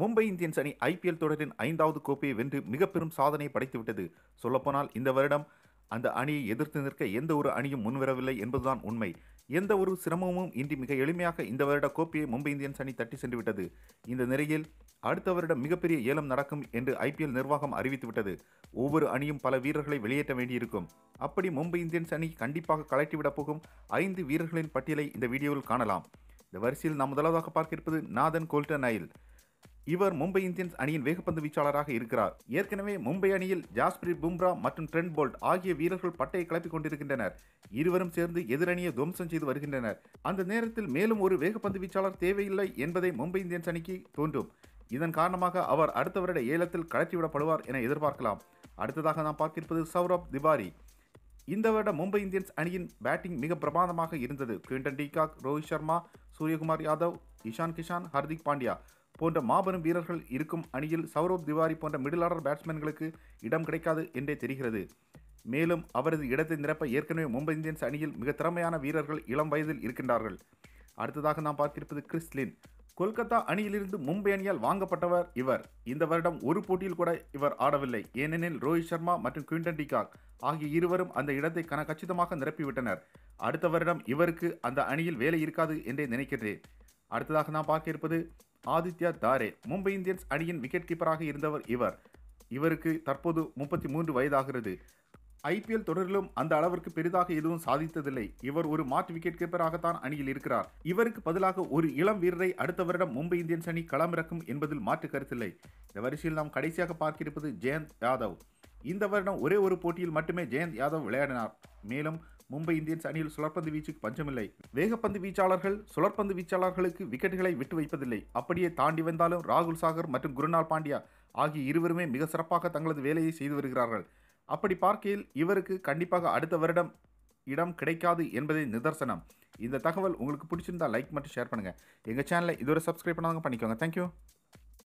Mumbai Indians அணி IPL தொடரின் ஐந்தாவது கோப்பையை வென்று மிக பெரும் சாதனை படைத்துவிட்டது சொல்லப்போனால் இந்த வருடம் அந்த அணியை எதிர்த்து நிற்க எந்த ஒரு அணியும் முன்வரவில்லை என்பதுதான் உண்மை எந்த ஒரு சிரமமும் இன்றி மிக எளிமையாக இந்த வருட கோப்பையை மும்பை இந்தியன்ஸ் அணி தட்டி விட்டது இந்த நிலையில் அடுத்த வருடம் மிகப்பெரிய ஏலம் நடக்கும் என்று ஐபிஎல் நிர்வாகம் அறிவித்துவிட்டது ஒவ்வொரு அணியும் பல வீரர்களை வெளியேற்ற வேண்டியிருக்கும் அப்படி மும்பை இந்தியன்ஸ் அணி கண்டிப்பாக கலட்டிவிடப் போகும் ஐந்து வீரர்களின் பட்டியலை இந்த வீடியோவில் காணலாம் இந்த வரிசையில் நாம் முதலாவதாக பார்க்க இருப்பது நாதன் கோல்டன் அயில் இவர் மும்பை இந்தியன்ஸ் அணியின் வேகப்பந்து வீச்சாளராக இருக்கிறார் ஏற்கனவே மும்பை அணியில் ஜாஸ்பிரீத் பும்ரா மற்றும் ட்ரெண்ட் போல்ட் ஆகிய வீரர்கள் பட்டையை கிளப்பிக் கொண்டிருக்கின்றனர் இருவரும் சேர்ந்து எதிரணியை துவம்சம் செய்து வருகின்றனர் அந்த நேரத்தில் மேலும் ஒரு வேகப்பந்து வீச்சாளர் தேவையில்லை என்பதை மும்பை இந்தியன்ஸ் அணிக்கு தோன்றும் இதன் காரணமாக அவர் அடுத்த வருட ஏலத்தில் கழற்றிவிடப்படுவார் என எதிர்பார்க்கலாம் அடுத்ததாக நாம் பார்க்கிருப்பது சௌரப் திவாரி இந்த வருட மும்பை இந்தியன்ஸ் அணியின் பேட்டிங் மிக பிரமாதமாக இருந்தது குவிண்டன் டிகாக் ரோஹித் சர்மா சூரியகுமார் யாதவ் இஷான் கிஷான் ஹர்திக் பாண்டியா போன்ற மாபெரும் வீரர்கள் இருக்கும் அணியில் சௌரவ் திவாரி போன்ற மிடில் ஆர்டர் பேட்ஸ்மேன்களுக்கு இடம் கிடைக்காது என்றே தெரிகிறது மேலும் அவரது இடத்தை நிரப்ப ஏற்கனவே மும்பை இந்தியன்ஸ் அணியில் மிக திறமையான வீரர்கள் இளம் வயதில் இருக்கின்றார்கள் அடுத்ததாக நாம் பார்த்திருப்பது கிறிஸ்லின் கொல்கத்தா அணியிலிருந்து மும்பை அணியால் வாங்கப்பட்டவர் இவர் இந்த வருடம் ஒரு போட்டியில் கூட இவர் ஆடவில்லை ஏனெனில் ரோஹித் சர்மா மற்றும் குவிண்டன் டிகாக் ஆகிய இருவரும் அந்த இடத்தை கன கச்சிதமாக நிரப்பிவிட்டனர் அடுத்த வருடம் இவருக்கு அந்த அணியில் வேலை இருக்காது என்றே நினைக்கிறேன் அடுத்ததாக நான் பார்க்க இருப்பது ஆதித்யா தாரே மும்பை இந்தியன்ஸ் அணியின் விக்கெட் கீப்பராக இருந்தவர் இவர் இவருக்கு தற்போது முப்பத்தி மூன்று வயதாகிறது ஐபிஎல் தொடரிலும் அந்த அளவிற்கு பெரிதாக எதுவும் சாதித்ததில்லை இவர் ஒரு மாற்று விக்கெட் கீப்பராகத்தான் அணியில் இருக்கிறார் இவருக்கு பதிலாக ஒரு இளம் வீரரை அடுத்த வருடம் மும்பை இந்தியன்ஸ் அணி களமிறக்கும் என்பதில் மாற்று கருத்தில்லை இந்த வரிசையில் நாம் கடைசியாக பார்க்கிருப்பது ஜெயந்த் யாதவ் இந்த வருடம் ஒரே ஒரு போட்டியில் மட்டுமே ஜெயந்த் யாதவ் விளையாடினார் மேலும் மும்பை இந்தியன்ஸ் அணியில் சுழற்பந்து வீச்சுக்கு பஞ்சமில்லை வேகப்பந்து வீச்சாளர்கள் சுழற்பந்து வீச்சாளர்களுக்கு விக்கெட்டுகளை விட்டு வைப்பதில்லை அப்படியே தாண்டி வந்தாலும் ராகுல் சாகர் மற்றும் குருநாள் பாண்டியா ஆகிய இருவருமே மிக சிறப்பாக தங்களது வேலையை செய்து வருகிறார்கள் அப்படி பார்க்கையில் இவருக்கு கண்டிப்பாக அடுத்த வருடம் இடம் கிடைக்காது என்பதே நிதர்சனம் இந்த தகவல் உங்களுக்கு பிடிச்சிருந்தா லைக் மட்டும் ஷேர் பண்ணுங்கள் எங்கள் சேனலை இதுவரை சப்ஸ்கிரைப் பண்ணாங்க பண்ணிக்கோங்க தேங்க்யூ